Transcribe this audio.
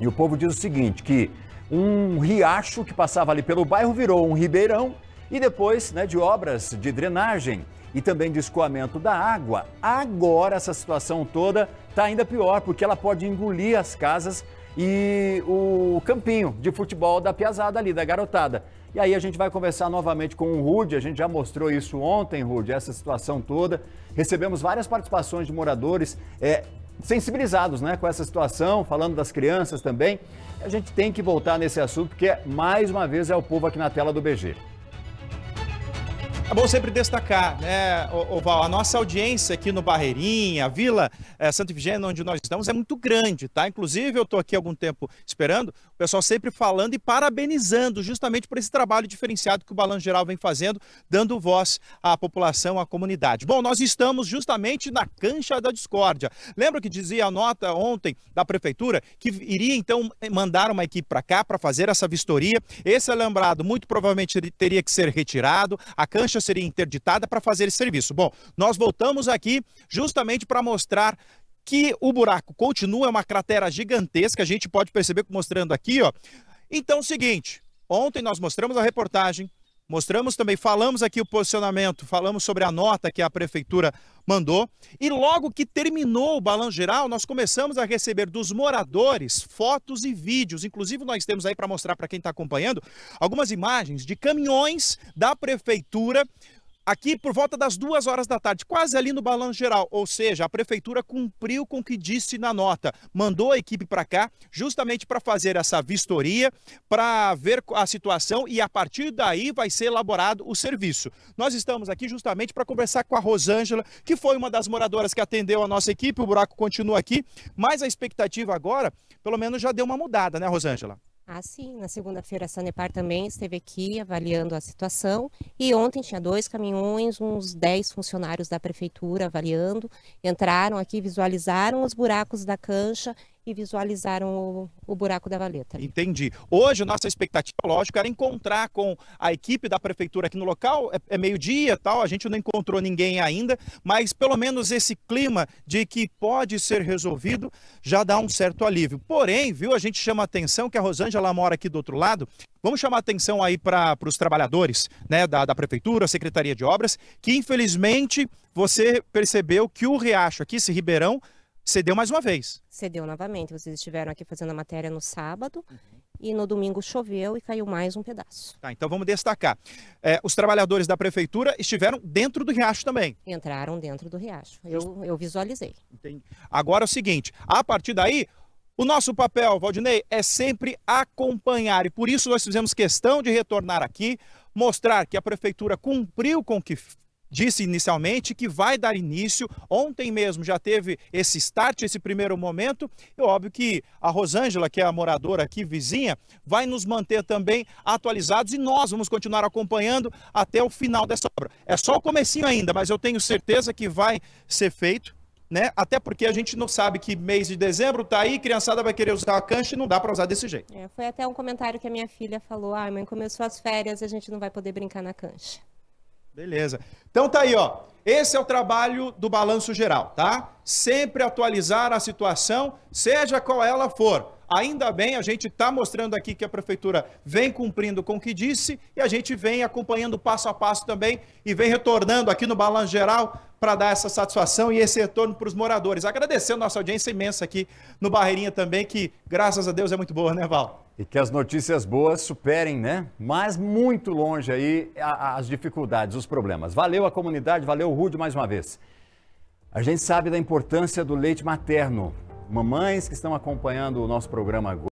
E o povo diz o seguinte: que um riacho que passava ali pelo bairro virou um ribeirão e depois né, de obras de drenagem e também de escoamento da água. Agora essa situação toda está ainda pior, porque ela pode engolir as casas e o campinho de futebol da piazada ali, da garotada. E aí a gente vai conversar novamente com o Rude, a gente já mostrou isso ontem, Rude, essa situação toda. Recebemos várias participações de moradores. É, sensibilizados né, com essa situação, falando das crianças também. A gente tem que voltar nesse assunto, porque mais uma vez é o povo aqui na tela do BG. É bom sempre destacar, né, Oval, a nossa audiência aqui no Barreirinha, Vila é, Santa onde nós estamos, é muito grande, tá? Inclusive, eu estou aqui há algum tempo esperando, o pessoal sempre falando e parabenizando justamente por esse trabalho diferenciado que o Balanço Geral vem fazendo, dando voz à população, à comunidade. Bom, nós estamos justamente na cancha da discórdia. Lembra que dizia a nota ontem da Prefeitura que iria, então, mandar uma equipe para cá para fazer essa vistoria? Esse alambrado muito provavelmente teria que ser retirado, a cancha seria interditada para fazer esse serviço. Bom, nós voltamos aqui justamente para mostrar que o buraco continua, é uma cratera gigantesca, a gente pode perceber mostrando aqui, ó. Então, seguinte, ontem nós mostramos a reportagem Mostramos também, falamos aqui o posicionamento, falamos sobre a nota que a prefeitura mandou. E logo que terminou o balanço geral, nós começamos a receber dos moradores fotos e vídeos. Inclusive, nós temos aí para mostrar para quem está acompanhando algumas imagens de caminhões da prefeitura aqui por volta das duas horas da tarde, quase ali no balanço geral. Ou seja, a prefeitura cumpriu com o que disse na nota, mandou a equipe para cá justamente para fazer essa vistoria, para ver a situação e a partir daí vai ser elaborado o serviço. Nós estamos aqui justamente para conversar com a Rosângela, que foi uma das moradoras que atendeu a nossa equipe. O buraco continua aqui, mas a expectativa agora, pelo menos, já deu uma mudada, né, Rosângela? Ah, sim. Na segunda-feira a Sanepar também esteve aqui avaliando a situação. E ontem tinha dois caminhões, uns dez funcionários da prefeitura avaliando. Entraram aqui, visualizaram os buracos da cancha visualizaram o, o buraco da valeta. Entendi. Hoje, nossa expectativa, lógico, era encontrar com a equipe da prefeitura aqui no local. É, é meio-dia tal, a gente não encontrou ninguém ainda, mas pelo menos esse clima de que pode ser resolvido já dá um certo alívio. Porém, viu, a gente chama atenção que a Rosângela mora aqui do outro lado. Vamos chamar atenção aí para os trabalhadores né, da, da Prefeitura, Secretaria de Obras, que infelizmente você percebeu que o riacho aqui, esse ribeirão, Cedeu mais uma vez. Cedeu novamente. Vocês estiveram aqui fazendo a matéria no sábado uhum. e no domingo choveu e caiu mais um pedaço. Tá, então vamos destacar. É, os trabalhadores da prefeitura estiveram dentro do riacho também. Entraram dentro do riacho. Eu, eu visualizei. Entendi. Agora é o seguinte: a partir daí, o nosso papel, Valdinei, é sempre acompanhar e por isso nós fizemos questão de retornar aqui, mostrar que a prefeitura cumpriu com que, disse inicialmente que vai dar início. Ontem mesmo já teve esse start, esse primeiro momento. E óbvio que a Rosângela, que é a moradora aqui, vizinha, vai nos manter também atualizados e nós vamos continuar acompanhando até o final dessa obra. É só o comecinho ainda, mas eu tenho certeza que vai ser feito. Né? Até porque a gente não sabe que mês de dezembro tá aí, criançada vai querer usar a cancha e não dá para usar desse jeito. É, foi até um comentário que a minha filha falou: "Ah, mãe, começou as férias, a gente não vai poder brincar na cancha". Beleza. Então tá aí, ó. Esse é o trabalho do balanço geral, tá? Sempre atualizar a situação, seja qual ela for. Ainda bem, a gente está mostrando aqui que a prefeitura vem cumprindo com o que disse e a gente vem acompanhando passo a passo também e vem retornando aqui no balanço geral para dar essa satisfação e esse retorno para os moradores. Agradecendo nossa audiência imensa aqui no Barreirinha também, que graças a Deus é muito boa, né, Val? E que as notícias boas superem, né? Mas muito longe aí as dificuldades, os problemas. Valeu a comunidade, valeu o Rude mais uma vez. A gente sabe da importância do leite materno. Mamães que estão acompanhando o nosso programa agora.